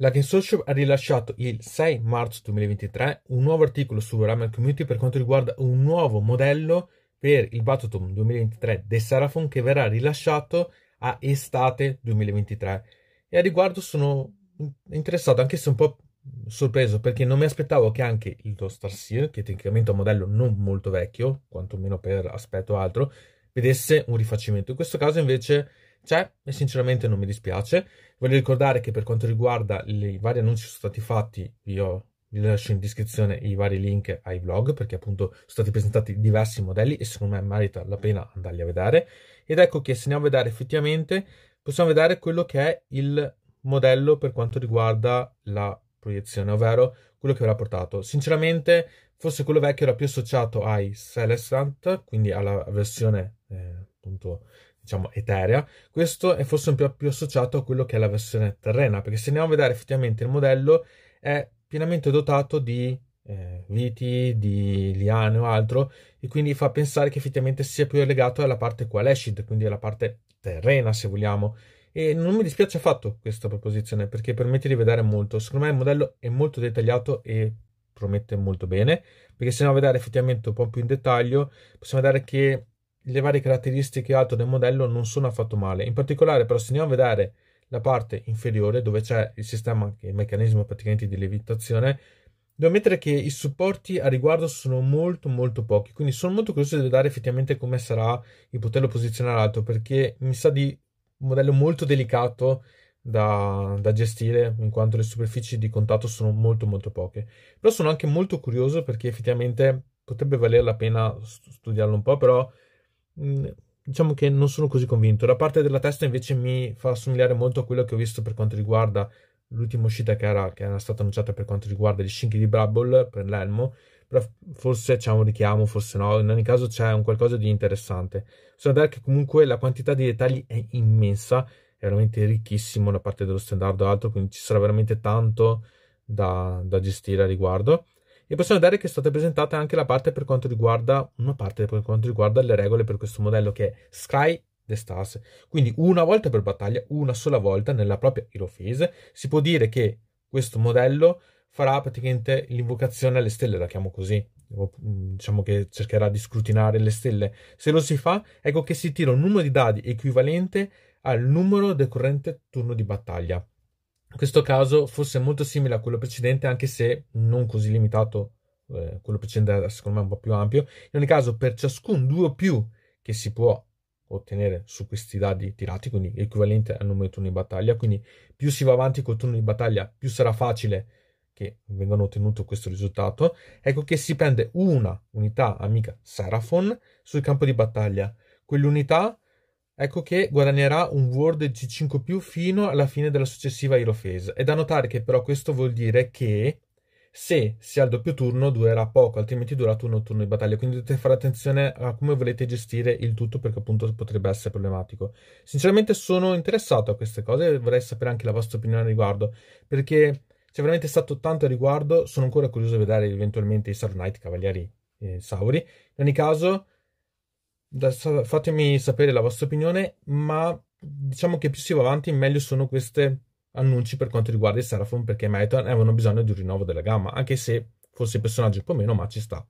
La Social ha rilasciato il 6 marzo 2023 un nuovo articolo su Ramen Community per quanto riguarda un nuovo modello per il Batutum 2023 de Seraphon che verrà rilasciato a estate 2023. E a riguardo sono interessato, anche se un po' sorpreso, perché non mi aspettavo che anche il Dostar Seer, che tecnicamente è un modello non molto vecchio, quantomeno per aspetto altro, vedesse un rifacimento. In questo caso invece c'è e sinceramente non mi dispiace. Voglio ricordare che per quanto riguarda i vari annunci che sono stati fatti, io vi lascio in descrizione i vari link ai vlog perché appunto sono stati presentati diversi modelli e secondo me merita la pena andarli a vedere. Ed ecco che se andiamo a vedere effettivamente possiamo vedere quello che è il modello per quanto riguarda la proiezione, ovvero quello che verrà portato. Sinceramente forse quello vecchio era più associato ai Celestant, quindi alla versione eh, appunto diciamo, eterea, questo è forse un po' più associato a quello che è la versione terrena, perché se andiamo a vedere effettivamente il modello è pienamente dotato di eh, viti, di liane o altro, e quindi fa pensare che effettivamente sia più legato alla parte qualescid, quindi alla parte terrena, se vogliamo. E non mi dispiace affatto questa proposizione, perché permette di vedere molto. Secondo me il modello è molto dettagliato e promette molto bene, perché se andiamo a vedere effettivamente un po' più in dettaglio, possiamo vedere che le varie caratteristiche alto del modello non sono affatto male. In particolare, però, se andiamo a vedere la parte inferiore dove c'è il sistema, il meccanismo praticamente di levitazione, devo ammettere che i supporti a riguardo sono molto molto pochi, quindi sono molto curioso di vedere effettivamente come sarà il poterlo posizionare alto, perché mi sa di un modello molto delicato da, da, gestire in quanto le superfici di contatto sono molto molto poche però sono anche molto curioso perché effettivamente potrebbe valer la pena studiarlo un po' però Mm, diciamo che non sono così convinto. La parte della testa invece mi fa assomigliare molto a quello che ho visto per quanto riguarda l'ultima uscita che era, che era stata annunciata per quanto riguarda gli scinchi di Brabble per l'elmo. Però forse c'è un richiamo, forse no. In ogni caso c'è un qualcosa di interessante. Bisogna vedere che comunque la quantità di dettagli è immensa, è veramente ricchissimo da parte dello standard o altro, quindi ci sarà veramente tanto da, da gestire a riguardo. E possiamo vedere che è stata presentata anche la parte per quanto riguarda una parte per quanto riguarda le regole per questo modello che è Sky The Stars. Quindi una volta per battaglia, una sola volta nella propria hero phase, si può dire che questo modello farà praticamente l'invocazione alle stelle, la chiamo così. Mm, diciamo che cercherà di scrutinare le stelle. Se lo si fa, ecco che si tira un numero di dadi equivalente al numero del corrente turno di battaglia questo caso fosse molto simile a quello precedente, anche se non così limitato, eh, quello precedente era secondo me un po' più ampio. In ogni caso, per ciascun 2 o più che si può ottenere su questi dadi tirati, quindi equivalente al numero di turni di battaglia, quindi più si va avanti col turno di battaglia, più sarà facile che vengano ottenuto questo risultato. Ecco che si prende una unità amica Seraphon sul campo di battaglia. Quell'unità Ecco che guadagnerà un World G5+, più fino alla fine della successiva Hero Phase. È da notare che però questo vuol dire che se si ha il doppio turno durerà poco, altrimenti durerà turno turno di battaglia, quindi dovete fare attenzione a come volete gestire il tutto perché appunto potrebbe essere problematico. Sinceramente sono interessato a queste cose e vorrei sapere anche la vostra opinione al riguardo, perché c'è veramente stato tanto a riguardo, sono ancora curioso di vedere eventualmente i Star Knight Cavalieri eh, Sauri. In ogni caso fatemi sapere la vostra opinione, ma diciamo che più si va avanti meglio sono questi annunci per quanto riguarda i Seraphon perché meritano avevano bisogno di un rinnovo della gamma, anche se forse il personaggio un po' meno, ma ci sta.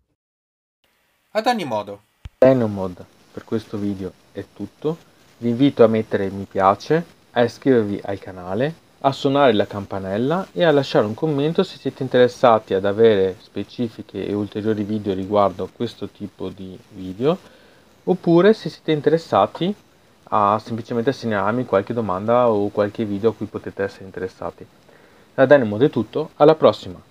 Ad ogni modo, Xenomod per questo video è tutto. Vi invito a mettere mi piace, a iscrivervi al canale, a suonare la campanella e a lasciare un commento se siete interessati ad avere specifiche e ulteriori video riguardo questo tipo di video oppure se siete interessati a semplicemente segnalarmi qualche domanda o qualche video a cui potete essere interessati. Da Dynamo è tutto, alla prossima!